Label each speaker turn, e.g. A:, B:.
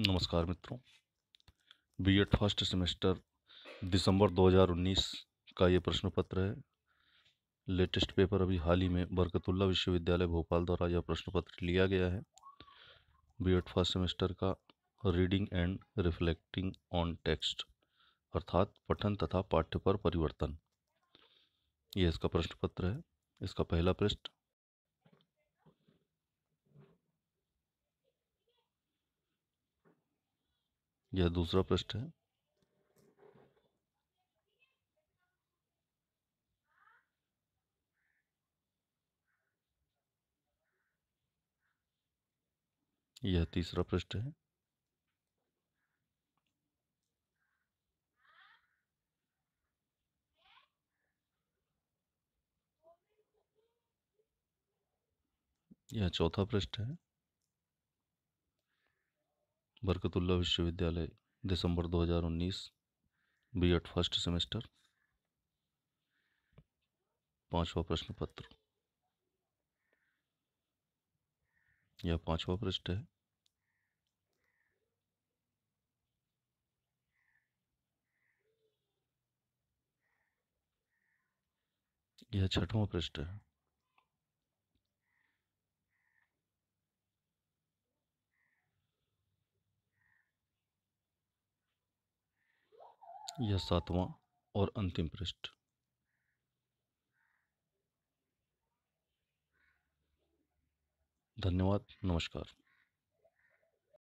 A: नमस्कार मित्रों B Ed first semester दिसंबर 2019 का ये प्रश्न पत्र है लेटेस्ट पेपर अभी हाल ही में बरकतुल्ला विश्वविद्यालय भोपाल द्वारा यह प्रश्न पत्र लिया गया है बी एड फर्स्ट सेमेस्टर का reading and reflecting on text अर्थात पठन तथा पाठ्य पर परिवर्तन यह इसका प्रश्न पत्र है इसका पहला पृष्ठ यह दूसरा प्रश्न है यह तीसरा प्रश्न है यह चौथा प्रश्न है बरकतुल्ला विश्वविद्यालय दिसंबर 2019 बीएड फर्स्ट सेमेस्टर पांचवा प्रश्न पत्र यह पांचवा पृष्ठ है
B: यह छठवां पृष्ठ है
C: यह सातवां और अंतिम पृष्ठ
B: धन्यवाद नमस्कार